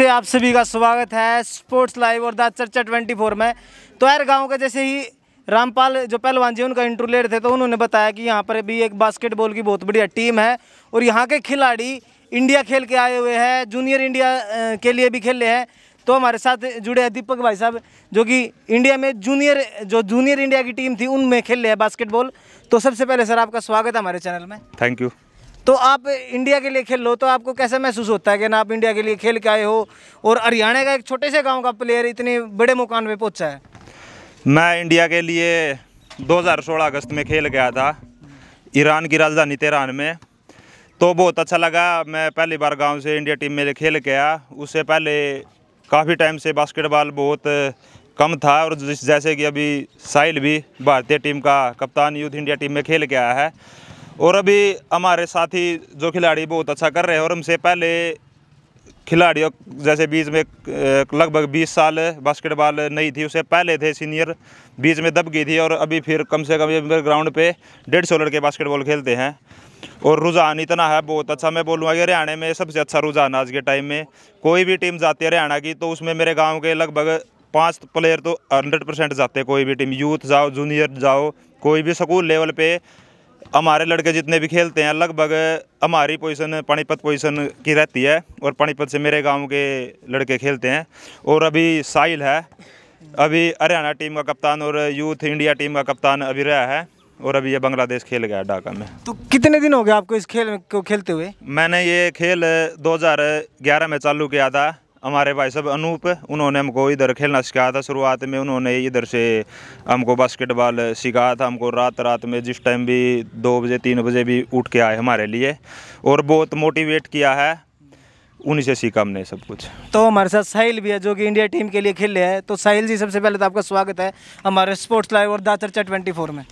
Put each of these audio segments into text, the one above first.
से आप सभी का स्वागत है स्पोर्ट्स लाइव और द चर्चा ट्वेंटी फोर में तो यार गांव के जैसे ही रामपाल जो पहलवान जी उनका इंटरव्यू ले रहे थे तो उन्होंने बताया कि यहाँ पर भी एक बास्केटबॉल की बहुत बढ़िया टीम है और यहाँ के खिलाड़ी इंडिया खेल के आए हुए हैं जूनियर इंडिया के लिए भी खेल रहे हैं तो हमारे साथ जुड़े हैं दीपक भाई साहब जो कि इंडिया में जूनियर जो जूनियर इंडिया की टीम थी उनमें खेल रहे हैं बास्केटबॉल तो सबसे पहले सर आपका स्वागत है हमारे चैनल में थैंक यू तो आप इंडिया के लिए खेल लो तो आपको कैसा महसूस होता है कि ना आप इंडिया के लिए खेल के आए हो और हरियाणा का एक छोटे से गांव का प्लेयर इतने बड़े मुकाम पे पहुंचा है मैं इंडिया के लिए 2016 अगस्त में खेल गया था ईरान की राजधानी तेहरान में तो बहुत अच्छा लगा मैं पहली बार गाँव से इंडिया टीम में खेल के आया उससे पहले काफ़ी टाइम से बास्केटबॉल बहुत कम था और जैसे कि अभी साहिल भी भारतीय टीम का कप्तान यूथ इंडिया टीम में खेल के आया है और अभी हमारे साथी जो खिलाड़ी बहुत अच्छा कर रहे हैं और हमसे पहले खिलाड़ियों जैसे बीच में लगभग 20 साल बास्केटबॉल नहीं थी उससे पहले थे सीनियर बीच में दब गई थी और अभी फिर कम से कम ग्राउंड पे डेढ़ सौ लड़के बास्केटबॉल खेलते हैं और रुझान इतना है बहुत अच्छा मैं बोलूँगा कि हरियाणा में सबसे अच्छा रुझान आज के टाइम में कोई भी टीम जाती है हरियाणा की तो उसमें मेरे गाँव के लगभग पाँच प्लेयर तो हंड्रेड परसेंट जाते हैं कोई भी टीम यूथ जाओ जूनियर जाओ कोई भी स्कूल लेवल पर हमारे लड़के जितने भी खेलते हैं लगभग हमारी पोजीशन पानीपत पोजीशन की रहती है और पानीपत से मेरे गांव के लड़के खेलते हैं और अभी साहिल है अभी हरियाणा टीम का कप्तान और यूथ इंडिया टीम का कप्तान अभी रहा है और अभी ये बांग्लादेश खेल गया ढाका में तो कितने दिन हो गए आपको इस खेल को खेलते हुए मैंने ये खेल 2011 में चालू किया था हमारे भाई साहब अनूप उन्होंने हमको इधर खेलना सिखाया था शुरुआत में उन्होंने इधर से हमको बास्केटबॉल सिखाया था हमको रात रात में जिस टाइम भी दो बजे तीन बजे भी उठ के आए हमारे लिए और बहुत मोटिवेट किया है उन्हीं से सीखा हमने सब कुछ तो हमारे साथ साहिल भी है जो कि इंडिया टीम के लिए खेल रहे हैं तो साहिल जी सबसे पहले तो आपका स्वागत है हमारे स्पोर्ट्स लाइव और दा चर्चा ट्वेंटी फोर में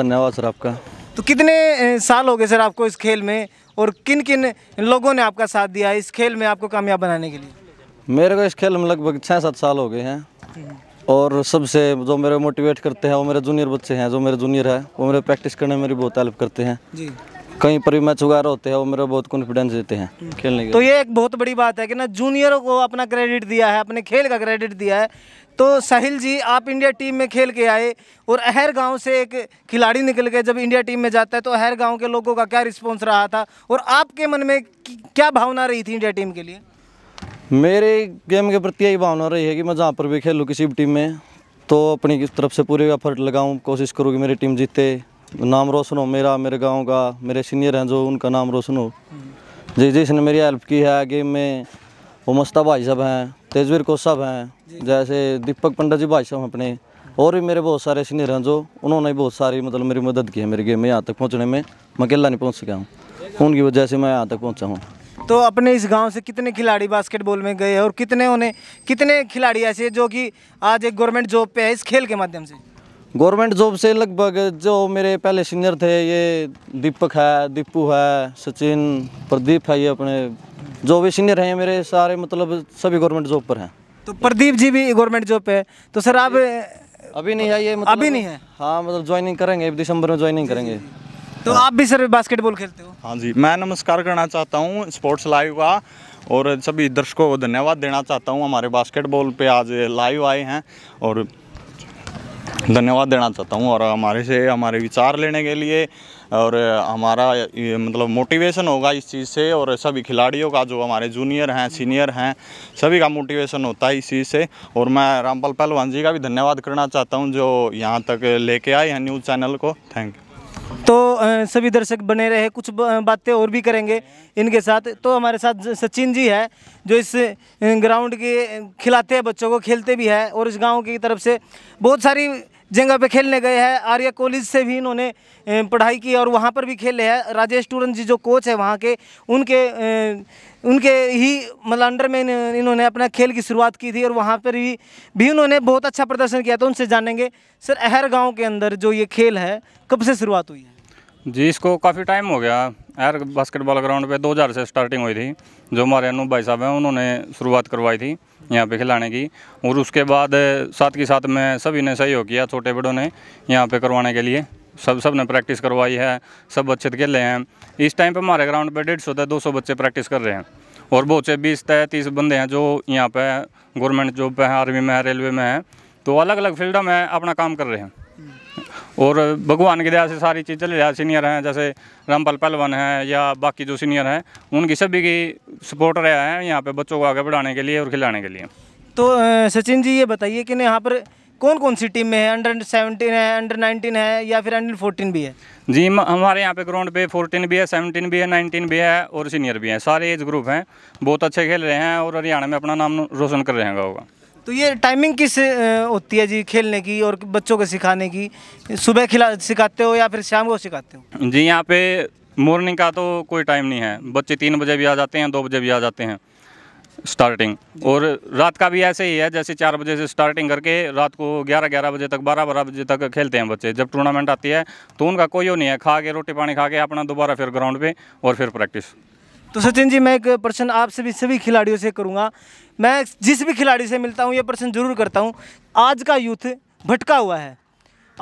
धन्यवाद सर आपका तो कितने साल हो गए सर आपको इस खेल में और किन किन लोगों ने आपका साथ दिया इस खेल में आपको कामयाब बनाने के लिए मेरे को इस खेल में लगभग छः सात साल हो गए हैं और सबसे जो मेरे मोटिवेट करते हैं वो मेरे जूनियर बच्चे हैं जो मेरे जूनियर है वो मेरे प्रैक्टिस करने में मेरी बहुत हेल्प करते हैं जी कहीं पर भी मैच उगार होते हैं वो मेरे बहुत कॉन्फिडेंस देते हैं हम्म। खेलने के तो ये एक बहुत बड़ी बात है कि ना जूनियरों को अपना क्रेडिट दिया है अपने खेल का क्रेडिट दिया है तो साहिल जी आप इंडिया टीम में खेल के आए और अहर गाँव से एक खिलाड़ी निकल के जब इंडिया टीम में जाता है तो अहर गाँव के लोगों का क्या रिस्पॉन्स रहा था और आपके मन में क्या भावना रही थी इंडिया टीम के लिए मेरे गेम के प्रति यही भावना रही है कि मैं जहाँ पर भी खेलूँ किसी भी टीम में तो अपनी तरफ से पूरे एफर्ट लगाऊँ कोशिश करूँ कि मेरी टीम जीते नाम रोशन हो मेरा मेरे गांव का मेरे सीनियर हैं जो उनका नाम रोशन हो हम्म। जी जिसने मेरी हेल्प की है गेम में वो मस्ता भाई साहब हैं तेजवीर को साहब हैं जैसे दीपक पंडा जी भाई साहब अपने और भी मेरे बहुत सारे सीनियर हैं जो उन्होंने बहुत सारी मतलब मेरी मदद की है मेरे गेम में यहाँ तक पहुँचने में मैं अकेला नहीं पहुँच सका हूँ उनकी वजह से मैं यहाँ तक पहुँचा हूँ तो अपने इस गांव से कितने खिलाड़ी बास्केटबॉल में गए और कितने उन्हें कितने खिलाड़ी ऐसे जो कि आज एक गवर्नमेंट जॉब पे है इस खेल के माध्यम से गवर्नमेंट जॉब से लगभग जो मेरे पहले सीनियर थे ये दीपक है दीपू है सचिन प्रदीप है ये अपने जो भी सीनियर हैं मेरे सारे मतलब सभी गवर्नमेंट जॉब पर हैं तो प्रदीप जी भी गवर्नमेंट जॉब पे है तो सर आप अभी नहीं है ये मतलब अभी नहीं है हाँ मतलब ज्वाइनिंग करेंगे दिसंबर में ज्वाइनिंग करेंगे तो हाँ। आप भी सर बास्केटबॉल खेलते हो हाँ जी मैं नमस्कार करना चाहता हूँ स्पोर्ट्स लाइव का और सभी दर्शकों को धन्यवाद देना चाहता हूँ हमारे बास्केटबॉल पे आज लाइव आए हैं और धन्यवाद देना चाहता हूँ और हमारे से हमारे विचार लेने के लिए और हमारा मतलब मोटिवेशन होगा इस चीज़ से और सभी खिलाड़ियों का जो हमारे जूनियर हैं सीनियर हैं सभी का मोटिवेशन होता है इस चीज़ से और मैं रामपाल पहलवान जी का भी धन्यवाद करना चाहता हूँ जो यहाँ तक लेके आए हैं न्यूज़ चैनल को थैंक यू तो सभी दर्शक बने रहे कुछ बातें और भी करेंगे इनके साथ तो हमारे साथ सचिन जी है जो इस ग्राउंड के खिलाते हैं बच्चों को खेलते भी है और इस गांव की तरफ से बहुत सारी जगह पे खेलने गए हैं आर्या कॉलेज से भी इन्होंने पढ़ाई की और वहाँ पर भी खेले हैं राजेश टूरन जी जो कोच है वहाँ के उनके उनके ही मतलब अंडर में इन्होंने अपना खेल की शुरुआत की थी और वहाँ पर भी भी उन्होंने बहुत अच्छा प्रदर्शन किया तो उनसे जानेंगे सर अहर गाँव के अंदर जो ये खेल है कब से शुरुआत हुई है जी इसको काफ़ी टाइम हो गया एयर बास्केटबॉल ग्राउंड पे 2000 से स्टार्टिंग हुई थी जो हमारे अनूप भाई साहब हैं उन्होंने शुरुआत करवाई थी यहाँ पे खिलाने की और उसके बाद साथ के साथ में सभी ने सहयोग किया छोटे बड़ों ने यहाँ पे करवाने के लिए सब सब ने प्रैक्टिस करवाई है सब बच्चे खेले हैं इस टाइम पे हमारे ग्राउंड पे डेढ़ सौ तय दो सौ बच्चे प्रैक्टिस कर रहे हैं और बहुत से बीस तय तीस बंदे हैं जो यहाँ पे गवर्नमेंट जॉब पर हैं आर्मी में है रेलवे में है तो अलग अलग फील्ड में अपना काम कर रहे हैं और भगवान की दया से सारी चीज़ें लिहाज सीनियर हैं जैसे रामपाल पहलवान हैं या बाकी जो सीनियर हैं उनकी सभी की सपोर्ट रहा है यहाँ पे बच्चों को आगे बढ़ाने के लिए और खिलाने के लिए तो सचिन जी ये बताइए कि यहाँ पर कौन कौन सी टीम में है अंडर सेवनटीन है अंडर नाइनटीन है या फिर अंडर फोर्टीन भी है जी हमारे यहाँ पे ग्राउंड पे फोर्टीन भी है सेवनटीन भी है नाइनटीन भी है और सीनियर भी हैं सारे एज ग्रुप हैं बहुत अच्छे खेल रहे हैं और हरियाणा में अपना नाम रोशन कर रहे हैं गाँव का तो ये टाइमिंग किस होती है जी खेलने की और बच्चों को सिखाने की सुबह खिला सिखाते हो या फिर शाम को सिखाते हो जी यहाँ पे मॉर्निंग का तो कोई टाइम नहीं है बच्चे तीन बजे भी आ जाते हैं दो बजे भी आ जाते हैं स्टार्टिंग और रात का भी ऐसे ही है जैसे चार बजे से स्टार्टिंग करके रात को ग्यारह ग्यारह बजे तक बारह बारह बजे तक खेलते हैं बच्चे जब टूर्नामेंट आती है तो उनका कोई वो नहीं है खा के रोटी पानी खा के अपना दोबारा फिर ग्राउंड पे और फिर प्रैक्टिस तो सचिन जी मैं एक प्रश्न आप सभी सभी खिलाड़ियों से करूँगा मैं जिस भी खिलाड़ी से मिलता हूँ ये प्रश्न जरूर करता हूँ आज का यूथ भटका हुआ है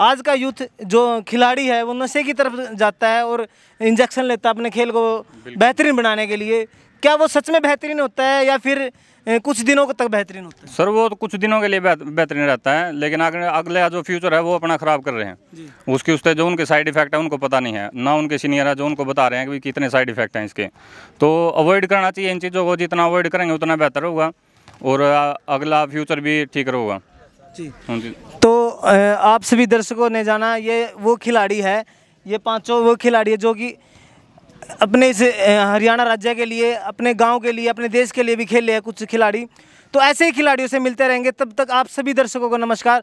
आज का यूथ जो खिलाड़ी है वो नशे की तरफ जाता है और इंजेक्शन लेता है अपने खेल को बेहतरीन बनाने के लिए क्या वो सच में बेहतरीन होता है या फिर कुछ दिनों तक बेहतरीन होता है सर वो तो कुछ दिनों के लिए बेहतरीन रहता है लेकिन अगले जो फ्यूचर है वो अपना ख़राब कर रहे हैं उसके उससे जो उनके साइड इफेक्ट है उनको पता नहीं है ना उनके सीनियर है जो उनको बता रहे हैं कि कितने साइड इफेक्ट हैं इसके तो अवॉइड करना चाहिए इन चीज़ों को जितना अवॉइड करेंगे उतना बेहतर होगा और अगला फ्यूचर भी ठीक रहेगा हाँ जी तो आप सभी दर्शकों ने जाना ये वो खिलाड़ी है ये पाँचों वो खिलाड़ी है जो कि अपने इस हरियाणा राज्य के लिए अपने गांव के लिए अपने देश के लिए भी खेले हैं कुछ खिलाड़ी तो ऐसे ही खिलाड़ियों से मिलते रहेंगे तब तक आप सभी दर्शकों को नमस्कार